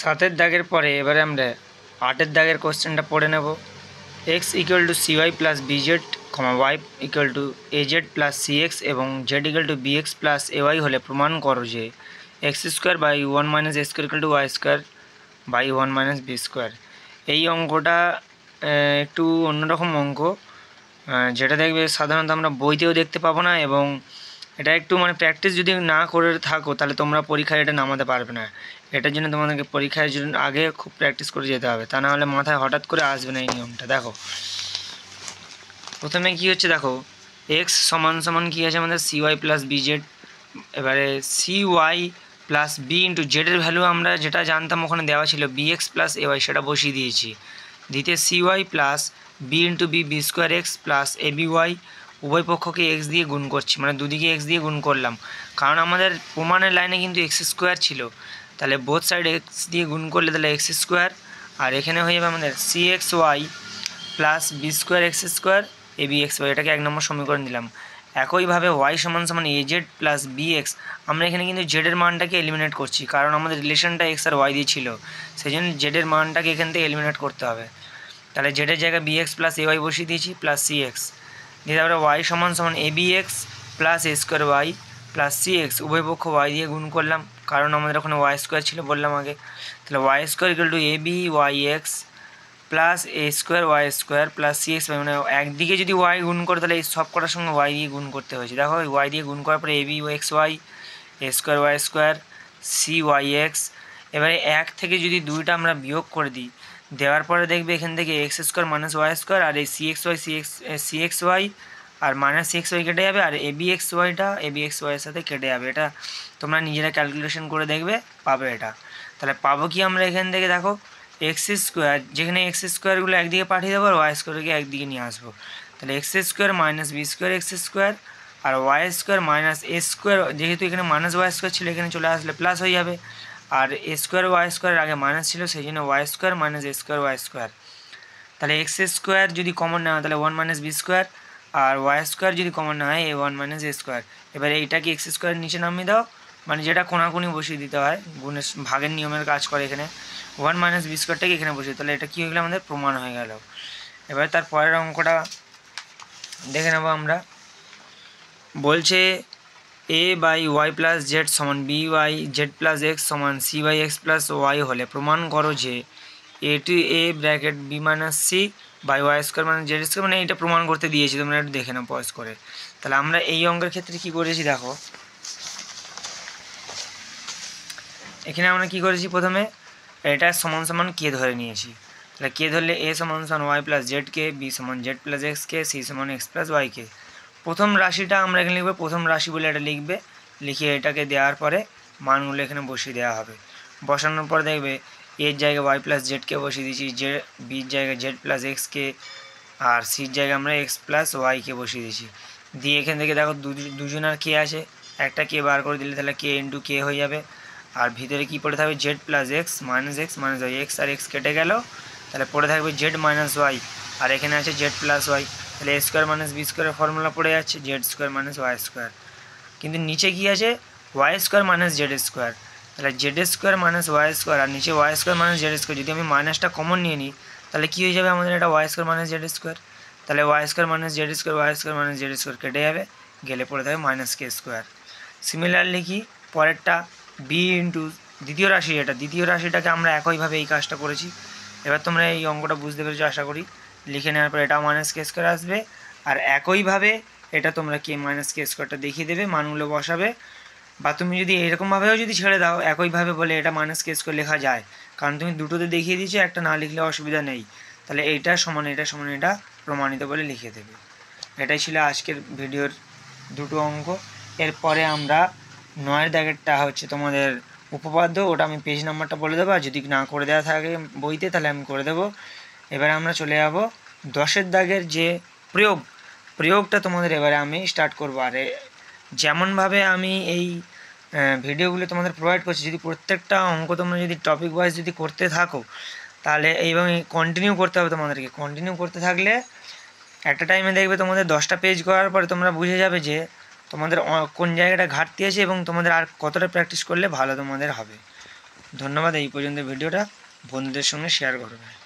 সাতের দাগের পরে এবারে আমরা আটের দাগের কোশ্চেনটা পড়ে নেব x equal to c y plus b z comma y equal to a z plus c x এবং z equal to b x plus a y হলে প্রমাণ করো যে x square by one minus a square equal to y square by one minus b square এই অঙ্কটা একটু অন্যরকম অঙ্ক যেটা দেখবে সাধারণত আমরা বইতেও দেখতে পাবো না এবং এটা একটু মানে প্র্যাকটিস যদি না করে থাকো তাহলে তোমরা পরীক্ষায় এটা নামাতে পারবে না এটার জন্য তোমাদেরকে পরীক্ষার জন্য আগে খুব প্র্যাকটিস করে যেতে হবে তা না হলে মাথায় হঠাৎ করে আসবে না এই নিয়মটা দেখো প্রথমে কি হচ্ছে দেখো এক্স সমান সমান কী আছে আমাদের সিওয়াই প্লাস বিজেড এবারে সিওয়াই প্লাস বি ইন্টু জেডের ভ্যালু আমরা যেটা জানতাম ওখানে দেওয়া ছিল বি এক্স প্লাস ওয়াই সেটা বসিয়ে দিয়েছি দ্বিতীয় c y plus b into b b square x plus a b y উভয় পক্ষকে এক্স দিয়ে গুণ করছি মানে দুদিকে এক্স দিয়ে গুণ করলাম কারণ আমাদের প্রমাণের লাইনে কিন্তু এক্স স্কোয়ার ছিল তাহলে বোথ সাইড এক্স দিয়ে গুণ করলে তাহলে এক্স স্কোয়ার আর এখানে হয়ে যাবে আমাদের c x y plus b square x square a b x y এটাকে এক নম্বর সমীকরণ দিলাম একইভাবে ওয়াই সমান সমান a z plus b x আমরা এখানে কিন্তু জেডের মানটাকে এলিমিনেট করছি কারণ আমাদের রিলেশনটা এক্স আর ওয়াই দিয়ে ছিল সেই জন্য জেডের মানটাকে এখান থেকে এলিমিনেট করতে হবে তাহলে জেডের জায়গায় b x plus a y বসিয়ে দিয়েছি প্লাস সি এক্স দিয়ে তারপরে ওয়াই সমান সমান a b x plus a square y plus c x উভয় পক্ষ ওয়াই দিয়ে গুণ করলাম কারণ আমাদের ওখানে ওয়াই স্কোয়ার ছিল বললাম আগে তাহলে y square equal to a b y x plus a square y square plus c x মানে একদিকে যদি ওয়াই গুণ করে তাহলে এই সব কটার সঙ্গে ওয়াই দিয়ে গুণ করতে হয়েছে দেখো ওয়াই দিয়ে গুণ করার পরে a b x y a square y square c y x এবারে এক থেকে যদি দুইটা আমরা বিয়োগ করে দিই দেয়ার পরে দেখবে এখান থেকে x2 - y2 R a c x y c x c x y R - x ওicketে যাবে আর ab xy টা ab xy এর সাথে কেটে যাবে এটা তোমরা নিজে না ক্যালকুলেশন করে দেখবে পাবে এটা তাহলে পাবো কি আমরা এখান থেকে দেখো x2 যেখানে x2 গুলো এক দিকে পাঠিয়ে দেব আর y2 কে এক দিকে নিয়ে আসব তাহলে x2 - b2 x2 আর y2 - a2 যেহেতু এখানে - y2 ছিল এখানে চলে আসলে প্লাস হয়ে যাবে আর এ স্কোয়ার ওয়াই স্কোয়ারের আগে মাইনাস ছিল সেই জন্য y square minus a square y square তাহলে এক্স স্কোয়ার যদি কমন না হয় তাহলে ওয়ান মাইনাস বি স্কোয়ার আর ওয়াই স্কোয়ার যদি কমন না হয় a one minus a square এবার এইটাকে এক্স স্কোয়ারের নিচে নামিয়ে দাও মানে যেটা কোনাকুনি বসিয়ে দিতে হয় গুণের ভাগের নিয়মের কাজ করে এখানে ওয়ান মাইনাস বি স্কোয়ারটাকে এখানে বসিয়ে তাহলে এটা কী হয়ে গেলো আমাদের প্রমাণ হয়ে গেল এবার তার পরের অঙ্কটা দেখে নেবো আমরা বলছে a by y plus z সমান b y z plus x সমান c by x plus y হলে প্রমাণ করো যে এটি a bracket b minus c by y square মানে জেড স্কোয়ার মানে এটা প্রমাণ করতে দিয়েছি তোমরা একটু দেখে নাও পজ করে তাহলে আমরা এই অঙ্কের ক্ষেত্রে কি করেছি দেখো এখানে আমরা কি করেছি প্রথমে এটা সমান সমান কে ধরে নিয়েছি তাহলে কে ধরলে এ সমান সমান Y plus Z K B সমান Z plus x K C সমান এক্স প্লাস ওয়াই কে প্রথম রাশিটা আমরা এখানে লিখবে প্রথম রাশি বলে এটা লিখবে লিখে এটাকে দেওয়ার পরে মানগুলো এখানে বসিয়ে দেওয়া হবে বসানোর পর দেখবে এর জায়গায় ওয়াই প্লাস জেডকে বসিয়ে দিয়েছি জে বির জায়গায় জেড প্লাস এক্সকে আর সির জায়গায় আমরা এক্স প্লাস ওয়াইকে বসিয়ে দিয়েছি দিয়ে এখান থেকে দেখো দুজনার কে আছে একটা কে বার করে দিলে তাহলে কে ইন্টু কে হয়ে যাবে আর ভিতরে কি পড়ে থাকবে z plus x minus x minus y x আর এক্স কেটে গেল তাহলে পড়ে থাকবে জেড মাইনাস ওয়াই আর এখানে আছে জেড প্লাস ওয়াই তাহলে এ স্কোয়ার মাইনাস বি স্কোয়ারের ফর্মুলা পড়ে যাচ্ছে z square minus y square কিন্তু নিচে কী আছে y square minus z square তাহলে z square minus y square আর নিচে y square minus z square যদি আমি মাইনাসটা কমন নিয়ে নিই তাহলে কী হয়ে যাবে আমাদের এটা y square minus z square তাহলে y square minus z square y square minus z square কেটে যাবে গেলে পড়ে থাকবে মাইনাস কে স্কোয়ার সিমিলারলি কি পরেরটা বি ইন্টু দ্বিতীয় রাশি এটা দ্বিতীয় রাশিটাকে আমরা একইভাবে এই কাজটা করেছি এবার তোমরা এই অঙ্কটা বুঝতে পেরেছো আশা করি লিখে নেওয়ার পর এটাও মাইনাস কে স্কোয়ার আসবে আর একইভাবে এটা তোমরা কে মাইনাস কে স্কোয়ারটা দেখিয়ে দেবে মানগুলো বসাবে বা তুমি যদি এরকমভাবেও যদি ছেড়ে দাও একইভাবে বলে এটা মাইনাস কে স্কোয়ার লেখা যায় কারণ তুমি দুটোতে দেখিয়ে দিয়েছো একটা না লিখলে অসুবিধা নেই তাহলে এইটা সমান এটা সমান এটা প্রমাণিত বলে লিখে দেবে এটাই ছিল আজকের ভিডিওর দুটো অঙ্ক এরপরে আমরা নয়ের দাগেরটা হচ্ছে তোমাদের উপপাদ্য ওটা আমি পেজ নাম্বারটা বলে দেবো আর যদি না করে দেওয়া থাকে বইতে তাহলে আমি করে দেবো এবারে আমরা চলে যাব দশের দাগের যে প্রয়োগ প্রয়োগটা তোমাদের এবারে আমি স্টার্ট করবো আর যেমনভাবে আমি এই ভিডিওগুলো তোমাদের প্রোভাইড করছি যদি প্রত্যেকটা অঙ্ক তোমরা যদি টপিক ওয়াইজ যদি করতে থাকো তাহলে এইভাবে কন্টিনিউ করতে হবে তোমাদেরকে কন্টিনিউ করতে থাকলে একটা টাইমে দেখবে তোমাদের দশটা পেজ করার পরে তোমরা বুঝে যাবে যে তোমাদের কোন জায়গাটা ঘাটতি আছে এবং তোমাদের আর কতটা প্র্যাকটিস করলে ভালো তোমাদের হবে ধন্যবাদ এই পর্যন্ত ভিডিওটা বন্ধুদের সঙ্গে শেয়ার করবে